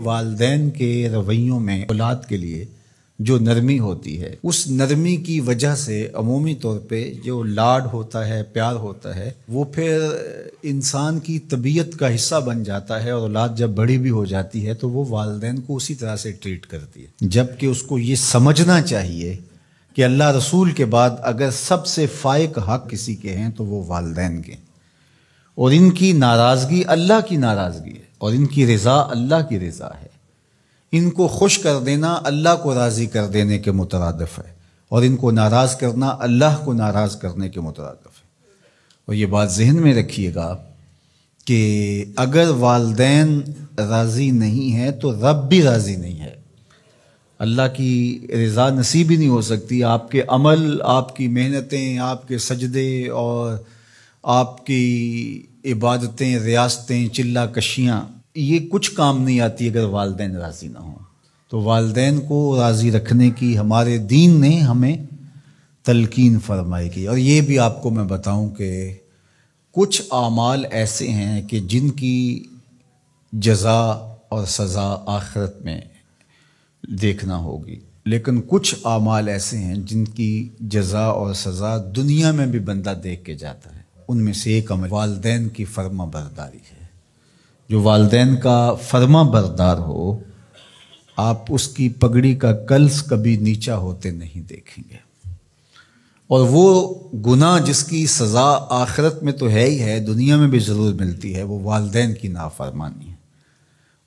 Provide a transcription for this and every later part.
वालदेन के रवैयों में औलाद के लिए जो नरमी होती है उस नरमी की वजह से अमूमी तौर पे जो लाड होता है प्यार होता है वो फिर इंसान की तबीयत का हिस्सा बन जाता है और औलाद जब बड़ी भी हो जाती है तो वो वालदेन को उसी तरह से ट्रीट करती है जबकि उसको ये समझना चाहिए कि अल्लाह रसूल के बाद अगर सबसे फायक हक किसी के हैं तो वो वालदेन के और इनकी नाराज़गी अल्लाह की नाराज़गी है और इनकी रज़ा अल्लाह की रज़ा है इनको खुश कर देना अल्लाह को राज़ी कर देने के मुतरदफ़ है और इनको नाराज़ करना अल्लाह को नाराज़ करने के मुतरदफ़ है और ये बात जहन में रखिएगा कि अगर वालदेन राज़ी नहीं है तो रब भी राज़ी नहीं है अल्लाह की रज़ा नसीब ही नहीं हो सकती आपके अमल आपकी मेहनतें आपके सजदे और आपकी इबादतें रियासतें चिल्ला कशियाँ ये कुछ काम नहीं आती अगर वालदे राज़ी ना हों तो वालदे को राज़ी रखने की हमारे दीन ने हमें तलकिन फरमाई की और ये भी आपको मैं बताऊँ कि कुछ आमाल ऐसे हैं कि जिनकी जजा और सज़ा आखरत में देखना होगी लेकिन कुछ आमाल ऐसे हैं जिनकी जजा और सज़ा दुनिया में भी बंदा देख के जाता है उनमें से एक अमल वालदेन की फर्मा बरदारी है जो वालदेन का फर्मा बरदार हो आप उसकी पगड़ी का कल्स कभी नीचा होते नहीं देखेंगे और वो गुना जिसकी सज़ा आखरत में तो है ही है दुनिया में भी ज़रूर मिलती है वो वालदेन की नाफरमानी है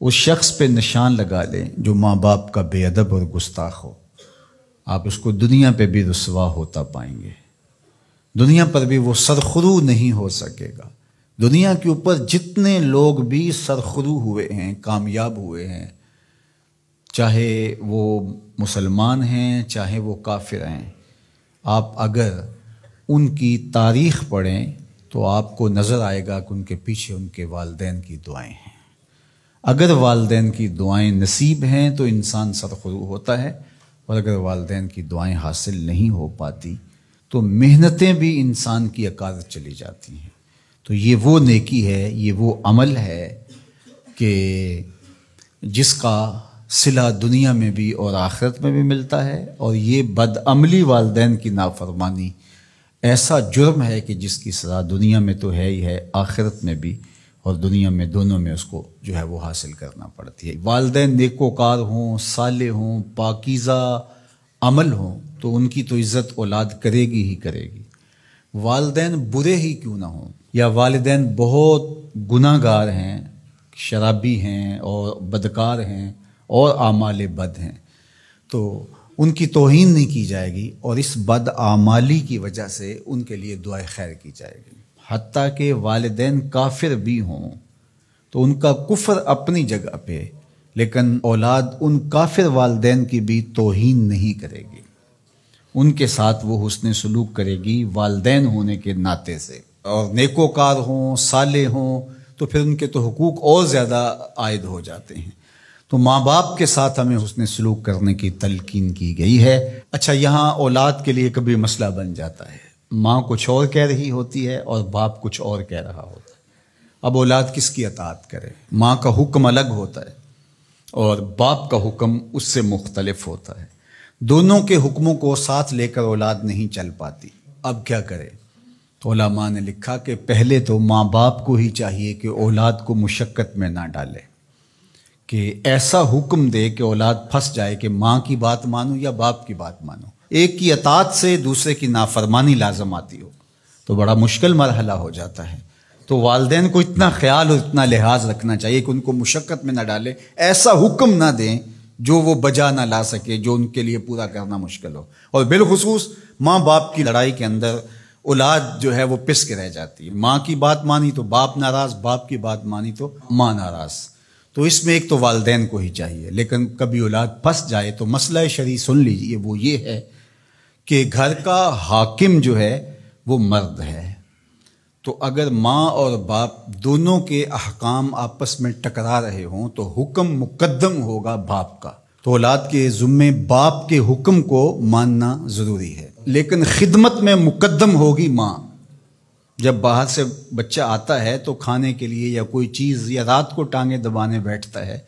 उस शख्स पे निशान लगा लें जो माँ बाप का बेअदब और गुस्ताख हो आप उसको दुनिया पे भी रसवा होता पाएंगे दुनिया पर भी वो सरखरू नहीं हो सकेगा दुनिया के ऊपर जितने लोग भी सरखरू हुए हैं कामयाब हुए हैं चाहे वो मुसलमान हैं चाहे वो काफिर हैं आप अगर उनकी तारीख पढ़ें तो आपको नज़र आएगा कि उनके पीछे उनके वालदेन की दुआएं हैं अगर वालदेन की दुआएं नसीब हैं तो इंसान सरखरू होता है और अगर वालदेन की दुआएं हासिल नहीं हो पाती तो मेहनतें भी इंसान की अकादत चली जाती हैं तो ये वो नेकी है ये वो अमल है कि जिसका सिला दुनिया में भी और आखिरत में भी मिलता है और ये बदअमली वालदेन की नाफरमानी ऐसा जुर्म है कि जिसकी सज़ा दुनिया में तो है ही है आखिरत में भी और दुनिया में दोनों में उसको जो है वो हासिल करना पड़ती है वालदे नेकोकार हों साले हों पाकिज़ा अमल हों तो उनकी तो इज़्ज़त औलाद करेगी ही करेगी वालदेन बुरे ही क्यों ना हों या वालदेन बहुत गुनागार हैं शराबी हैं और बदकार हैं और आमाल बद हैं तो उनकी तोहन नहीं की जाएगी और इस बद आमाली की वजह से उनके लिए दुआ खैर की जाएगी हती के वालदेन काफिर भी हों तो उनका कुफर अपनी जगह पे लेकिन औलाद उन काफिर वालदेन की भी तोहन नहीं करेगी उनके साथ वो हुसन सलूक करेगी वालदेन होने के नाते से और नेकोकार हों साले हों तो फिर उनके तो हकूक़ और ज़्यादा आयद हो जाते हैं तो माँ बाप के साथ हमें हुसन सलूक करने की तलकिन की गई है अच्छा यहाँ औलाद के लिए कभी मसला बन जाता है माँ कुछ और कह रही होती है और बाप कुछ और कह रहा होता है अब औलाद किसकी अतात करे माँ का हुक्म अलग होता है और बाप का हुक्म उससे मुख्तलफ होता है दोनों के हुक्मों को साथ लेकर औलाद नहीं चल पाती अब क्या करे तो ओलामा ने लिखा कि पहले तो माँ बाप को ही चाहिए कि औलाद को मुशक्क़त में ना डाले कि ऐसा हुक्म दे कि औलाद फंस जाए कि माँ की बात मानो या बाप की बात मानो एक की अतात से दूसरे की नाफरमानी लाजम आती हो तो बड़ा मुश्किल मरहला हो जाता है तो वालदेन को इतना ख्याल और इतना लिहाज रखना चाहिए कि उनको मुशक्क़त में ना डालें ऐसा हुक्म ना दें जो वो बजा ना ला सके जो उनके लिए पूरा करना मुश्किल हो और बिलखसूस माँ बाप की लड़ाई के अंदर औलाद जो है वो पिस के रह जाती है माँ की बात मानी तो बाप नाराज बाप की बात मानी तो माँ नाराज तो इसमें एक तो वालदेन को ही चाहिए लेकिन कभी औलाद फंस जाए तो मसला शरी सुन लीजिए वो ये है कि घर का हाकिम जो है वो मर्द है तो अगर माँ और बाप दोनों के अहकाम आपस में टकरा रहे हों तो हुक्म मुकदम होगा बाप का तो औलाद के ज़ुम्मे बाप के हुक्म को मानना ज़रूरी है लेकिन खिदमत में मुकदम होगी माँ जब बाहर से बच्चा आता है तो खाने के लिए या कोई चीज़ या रात को टांगे दबाने बैठता है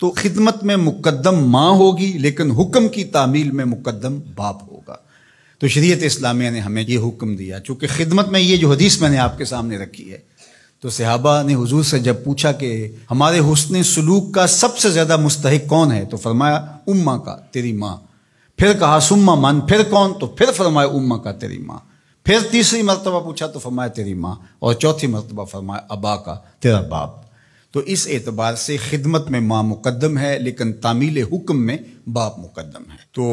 तो खिदमत में मुकदम माँ होगी लेकिन हुक्म की तामील में मुकदम बाप होगा तो शरीत इस्लामिया ने हमें ये हुक्म दिया चूँकि खिदमत में ये जो हदीस मैंने आपके सामने रखी है तो सहाबा ने हजूर से जब पूछा कि हमारे हुसन सलूक का सबसे ज़्यादा मुस्तक कौन है तो फरमाया उम्मा का तेरी माँ फिर कहा सुम्मा मन फिर कौन तो फिर फरमाया उम्मा का तेरी माँ फिर तीसरी मरतबा पूछा तो फरमाया तेरी माँ और चौथी मरतबा फरमाया अबा का तेरा बाप तो इस एतबार से खिदमत में माँ मुकदम है लेकिन तामील हुक्म में बाप मुकदम है तो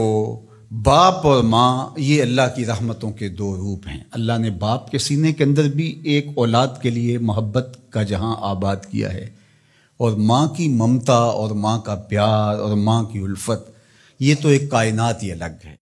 बाप और माँ ये अल्लाह की रहमतों के दो रूप हैं अल्लाह ने बाप के सीने के अंदर भी एक औलाद के लिए मोहब्बत का जहाँ आबाद किया है और माँ की ममता और माँ का प्यार और माँ की उल्फत ये तो एक कायनात ही अलग है